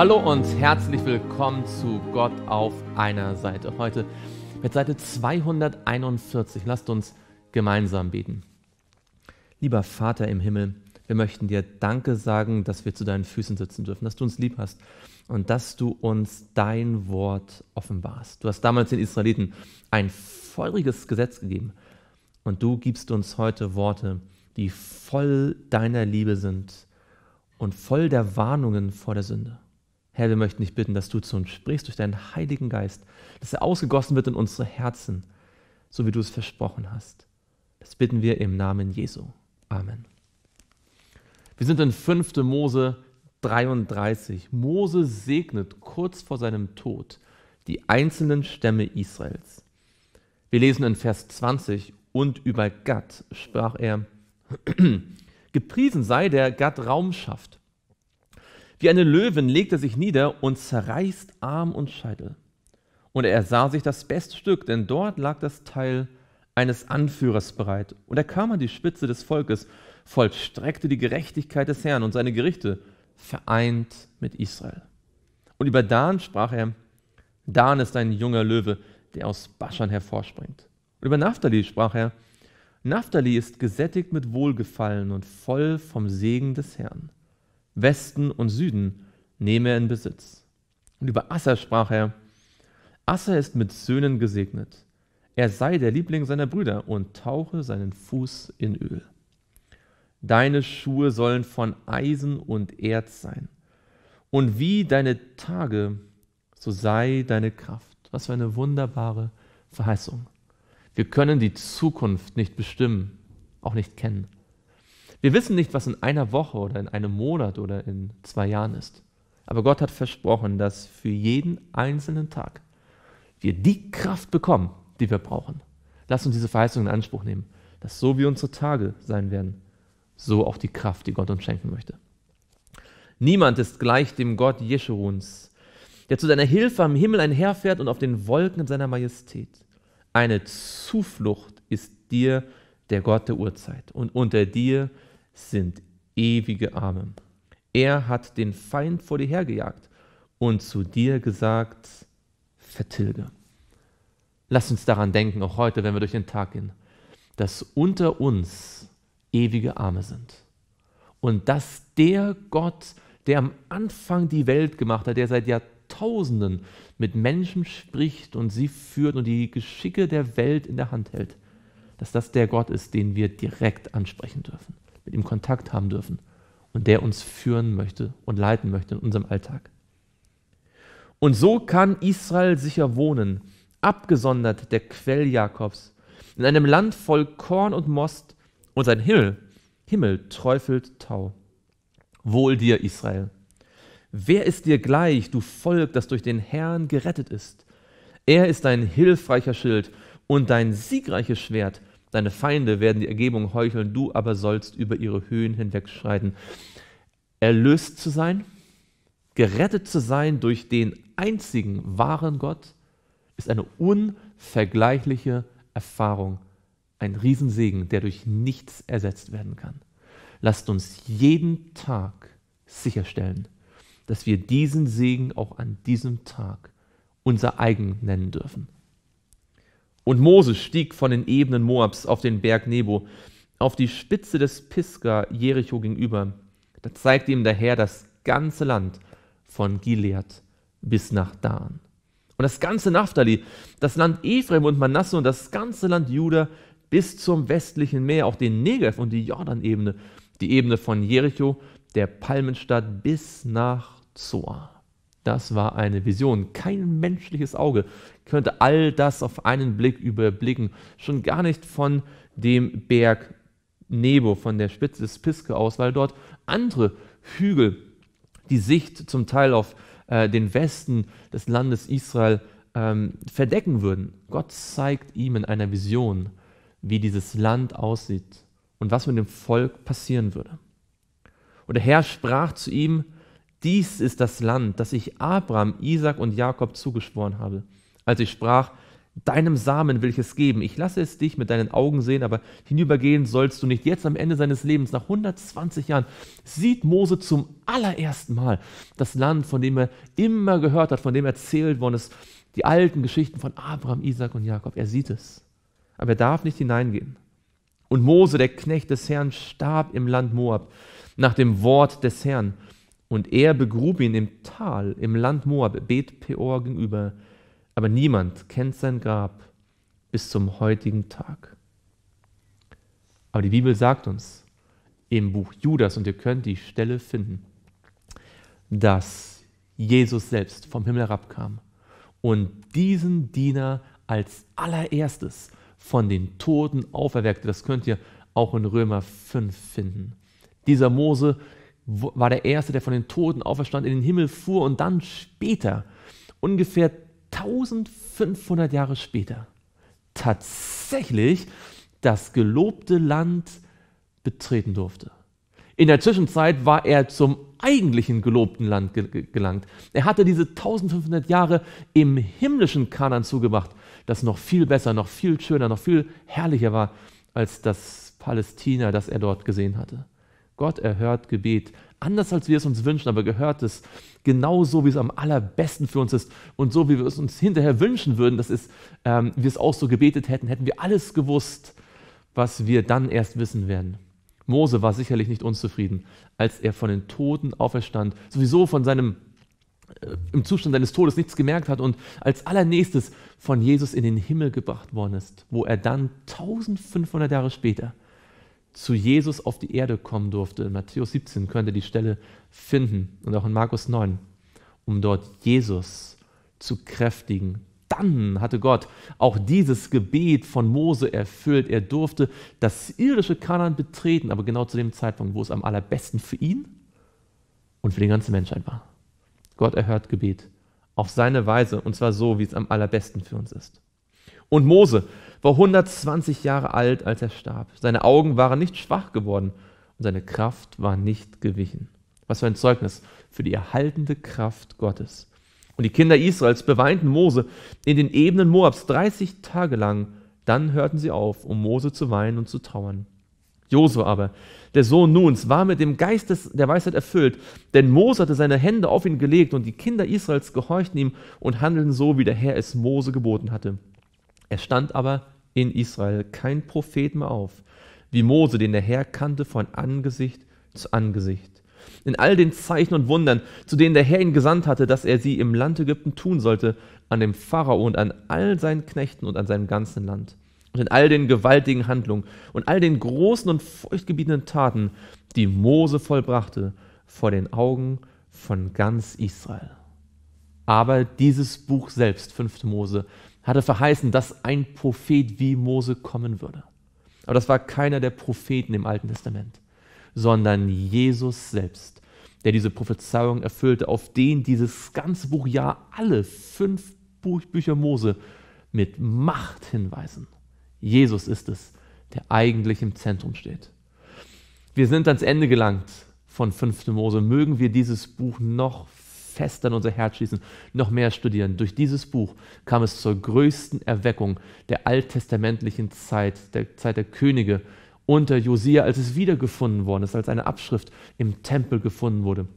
Hallo und herzlich willkommen zu Gott auf einer Seite. Heute mit Seite 241. Lasst uns gemeinsam beten. Lieber Vater im Himmel, wir möchten dir Danke sagen, dass wir zu deinen Füßen sitzen dürfen, dass du uns lieb hast und dass du uns dein Wort offenbarst. Du hast damals den Israeliten ein feuriges Gesetz gegeben und du gibst uns heute Worte, die voll deiner Liebe sind und voll der Warnungen vor der Sünde. Herr, wir möchten dich bitten, dass du zu uns sprichst durch deinen Heiligen Geist, dass er ausgegossen wird in unsere Herzen, so wie du es versprochen hast. Das bitten wir im Namen Jesu. Amen. Wir sind in 5. Mose 33. Mose segnet kurz vor seinem Tod die einzelnen Stämme Israels. Wir lesen in Vers 20, und über Gatt sprach er, gepriesen sei der Gatt Raum schafft wie eine Löwin legt er sich nieder und zerreißt Arm und Scheitel. Und er sah sich das Beststück, denn dort lag das Teil eines Anführers bereit. Und er kam an die Spitze des Volkes, vollstreckte die Gerechtigkeit des Herrn und seine Gerichte, vereint mit Israel. Und über Dan sprach er, Dan ist ein junger Löwe, der aus Baschan hervorspringt. Und über Naphtali sprach er, Naphtali ist gesättigt mit Wohlgefallen und voll vom Segen des Herrn. Westen und Süden nehme er in Besitz. Und über Asser sprach er, Asser ist mit Söhnen gesegnet. Er sei der Liebling seiner Brüder und tauche seinen Fuß in Öl. Deine Schuhe sollen von Eisen und Erz sein. Und wie deine Tage, so sei deine Kraft. Was für eine wunderbare Verheißung. Wir können die Zukunft nicht bestimmen, auch nicht kennen. Wir wissen nicht, was in einer Woche oder in einem Monat oder in zwei Jahren ist. Aber Gott hat versprochen, dass für jeden einzelnen Tag wir die Kraft bekommen, die wir brauchen. Lass uns diese Verheißung in Anspruch nehmen, dass so wie unsere Tage sein werden, so auch die Kraft, die Gott uns schenken möchte. Niemand ist gleich dem Gott Jeschuruns, der zu seiner Hilfe am Himmel einherfährt und auf den Wolken in seiner Majestät. Eine Zuflucht ist dir der Gott der Urzeit und unter dir sind ewige Arme. Er hat den Feind vor dir hergejagt und zu dir gesagt, vertilge. Lass uns daran denken, auch heute, wenn wir durch den Tag gehen, dass unter uns ewige Arme sind. Und dass der Gott, der am Anfang die Welt gemacht hat, der seit Jahrtausenden mit Menschen spricht und sie führt und die Geschicke der Welt in der Hand hält, dass das der Gott ist, den wir direkt ansprechen dürfen mit ihm Kontakt haben dürfen und der uns führen möchte und leiten möchte in unserem Alltag. Und so kann Israel sicher wohnen, abgesondert der Quell Jakobs, in einem Land voll Korn und Most und sein Himmel, Himmel träufelt Tau. Wohl dir, Israel! Wer ist dir gleich, du Volk, das durch den Herrn gerettet ist? Er ist dein hilfreicher Schild und dein siegreiches Schwert, Deine Feinde werden die Ergebung heucheln, du aber sollst über ihre Höhen hinwegschreiten. Erlöst zu sein, gerettet zu sein durch den einzigen wahren Gott, ist eine unvergleichliche Erfahrung, ein Riesensegen, der durch nichts ersetzt werden kann. Lasst uns jeden Tag sicherstellen, dass wir diesen Segen auch an diesem Tag unser eigen nennen dürfen. Und Mose stieg von den Ebenen Moabs auf den Berg Nebo, auf die Spitze des Pisgah Jericho gegenüber. Da zeigte ihm der Herr das ganze Land von Gilead bis nach Dan. Und das ganze Naphtali, das Land Ephraim und Manasse und das ganze Land Juda bis zum westlichen Meer, auch den Negev und die Jordanebene, die Ebene von Jericho, der Palmenstadt bis nach Zoar. Das war eine Vision. Kein menschliches Auge könnte all das auf einen Blick überblicken. Schon gar nicht von dem Berg Nebo, von der Spitze des Piske aus, weil dort andere Hügel die Sicht zum Teil auf äh, den Westen des Landes Israel ähm, verdecken würden. Gott zeigt ihm in einer Vision, wie dieses Land aussieht und was mit dem Volk passieren würde. Und der Herr sprach zu ihm, dies ist das Land, das ich Abraham, Isaac und Jakob zugeschworen habe, als ich sprach, Deinem Samen will ich es geben. Ich lasse es dich mit deinen Augen sehen, aber hinübergehen sollst du nicht. Jetzt am Ende seines Lebens, nach 120 Jahren, sieht Mose zum allerersten Mal das Land, von dem er immer gehört hat, von dem erzählt worden ist, die alten Geschichten von Abraham, Isaac und Jakob. Er sieht es, aber er darf nicht hineingehen. Und Mose, der Knecht des Herrn, starb im Land Moab nach dem Wort des Herrn und er begrub ihn im Tal, im Land Moab, Bet Peor gegenüber. Aber niemand kennt sein Grab bis zum heutigen Tag. Aber die Bibel sagt uns im Buch Judas, und ihr könnt die Stelle finden, dass Jesus selbst vom Himmel herabkam und diesen Diener als allererstes von den Toten auferweckte. Das könnt ihr auch in Römer 5 finden. Dieser Mose war der Erste, der von den Toten auferstand, in den Himmel fuhr und dann später, ungefähr 1500 Jahre später, tatsächlich das gelobte Land betreten durfte. In der Zwischenzeit war er zum eigentlichen gelobten Land gelangt. Er hatte diese 1500 Jahre im himmlischen Kanan zugebracht, das noch viel besser, noch viel schöner, noch viel herrlicher war als das Palästina, das er dort gesehen hatte. Gott erhört Gebet. Anders als wir es uns wünschen, aber gehört es genau so, wie es am allerbesten für uns ist und so, wie wir es uns hinterher wünschen würden, dass es, ähm, wir es auch so gebetet hätten, hätten wir alles gewusst, was wir dann erst wissen werden. Mose war sicherlich nicht unzufrieden, als er von den Toten auferstand, sowieso von seinem äh, im Zustand seines Todes nichts gemerkt hat und als allernächstes von Jesus in den Himmel gebracht worden ist, wo er dann 1500 Jahre später zu Jesus auf die Erde kommen durfte. In Matthäus 17 könnt ihr die Stelle finden und auch in Markus 9, um dort Jesus zu kräftigen. Dann hatte Gott auch dieses Gebet von Mose erfüllt. Er durfte das irdische Kanan betreten, aber genau zu dem Zeitpunkt, wo es am allerbesten für ihn und für die ganze Menschheit war. Gott erhört Gebet auf seine Weise und zwar so, wie es am allerbesten für uns ist. Und Mose war 120 Jahre alt, als er starb. Seine Augen waren nicht schwach geworden und seine Kraft war nicht gewichen. Was für ein Zeugnis für die erhaltende Kraft Gottes. Und die Kinder Israels beweinten Mose in den Ebenen Moabs 30 Tage lang. Dann hörten sie auf, um Mose zu weinen und zu trauern. Josua aber, der Sohn Nuns, war mit dem Geist des, der Weisheit erfüllt, denn Mose hatte seine Hände auf ihn gelegt und die Kinder Israels gehorchten ihm und handelten so, wie der Herr es Mose geboten hatte. Es stand aber in Israel kein Prophet mehr auf, wie Mose, den der Herr kannte von Angesicht zu Angesicht. In all den Zeichen und Wundern, zu denen der Herr ihn gesandt hatte, dass er sie im Land Ägypten tun sollte, an dem Pharao und an all seinen Knechten und an seinem ganzen Land. Und in all den gewaltigen Handlungen und all den großen und feuchtgebietenden Taten, die Mose vollbrachte, vor den Augen von ganz Israel. Aber dieses Buch selbst, 5. Mose, hatte verheißen, dass ein Prophet wie Mose kommen würde. Aber das war keiner der Propheten im Alten Testament, sondern Jesus selbst, der diese Prophezeiung erfüllte, auf den dieses ganze Buch ja alle fünf Bücher Mose mit Macht hinweisen. Jesus ist es, der eigentlich im Zentrum steht. Wir sind ans Ende gelangt von 5. Mose. Mögen wir dieses Buch noch fest an unser Herz schließen, noch mehr studieren. Durch dieses Buch kam es zur größten Erweckung der alttestamentlichen Zeit, der Zeit der Könige unter Josia, als es wiedergefunden worden ist, als eine Abschrift im Tempel gefunden wurde.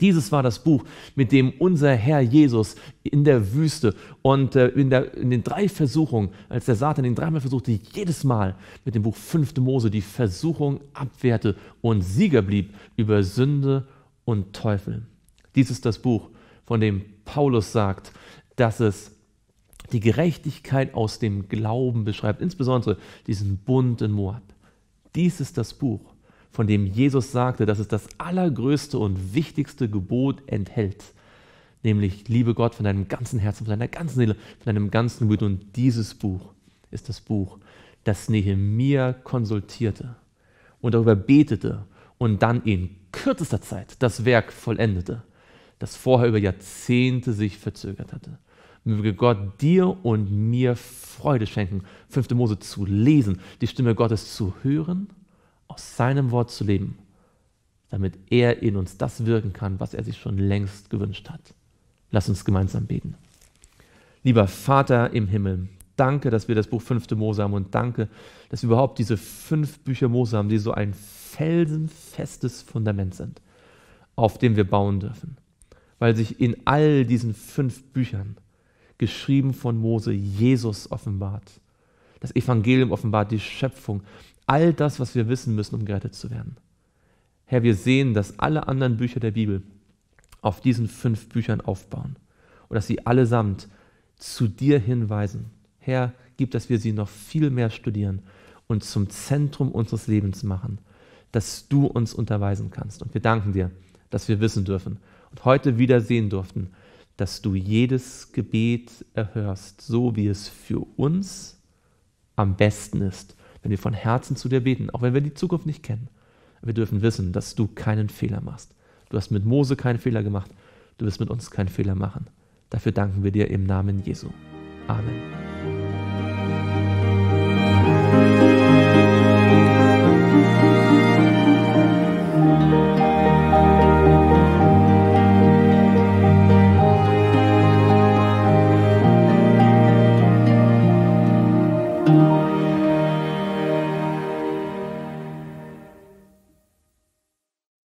Dieses war das Buch, mit dem unser Herr Jesus in der Wüste und äh, in, der, in den drei Versuchungen, als der Satan ihn dreimal versuchte, jedes Mal mit dem Buch 5. Mose die Versuchung abwehrte und Sieger blieb über Sünde und Teufel. Dies ist das Buch, von dem Paulus sagt, dass es die Gerechtigkeit aus dem Glauben beschreibt, insbesondere diesen Bund in Moab. Dies ist das Buch, von dem Jesus sagte, dass es das allergrößte und wichtigste Gebot enthält, nämlich liebe Gott von deinem ganzen Herzen, von deiner ganzen Seele, von deinem ganzen Gut. Und dieses Buch ist das Buch, das Nehemiah konsultierte und darüber betete und dann in kürzester Zeit das Werk vollendete das vorher über Jahrzehnte sich verzögert hatte. Möge Gott dir und mir Freude schenken, 5. Mose zu lesen, die Stimme Gottes zu hören, aus seinem Wort zu leben, damit er in uns das wirken kann, was er sich schon längst gewünscht hat. Lass uns gemeinsam beten. Lieber Vater im Himmel, danke, dass wir das Buch 5. Mose haben und danke, dass wir überhaupt diese fünf Bücher Mose haben, die so ein felsenfestes Fundament sind, auf dem wir bauen dürfen weil sich in all diesen fünf Büchern, geschrieben von Mose, Jesus offenbart. Das Evangelium offenbart die Schöpfung, all das, was wir wissen müssen, um gerettet zu werden. Herr, wir sehen, dass alle anderen Bücher der Bibel auf diesen fünf Büchern aufbauen und dass sie allesamt zu dir hinweisen. Herr, gib, dass wir sie noch viel mehr studieren und zum Zentrum unseres Lebens machen, dass du uns unterweisen kannst. Und wir danken dir dass wir wissen dürfen und heute wieder sehen durften, dass du jedes Gebet erhörst, so wie es für uns am besten ist, wenn wir von Herzen zu dir beten, auch wenn wir die Zukunft nicht kennen. Wir dürfen wissen, dass du keinen Fehler machst. Du hast mit Mose keinen Fehler gemacht. Du wirst mit uns keinen Fehler machen. Dafür danken wir dir im Namen Jesu. Amen.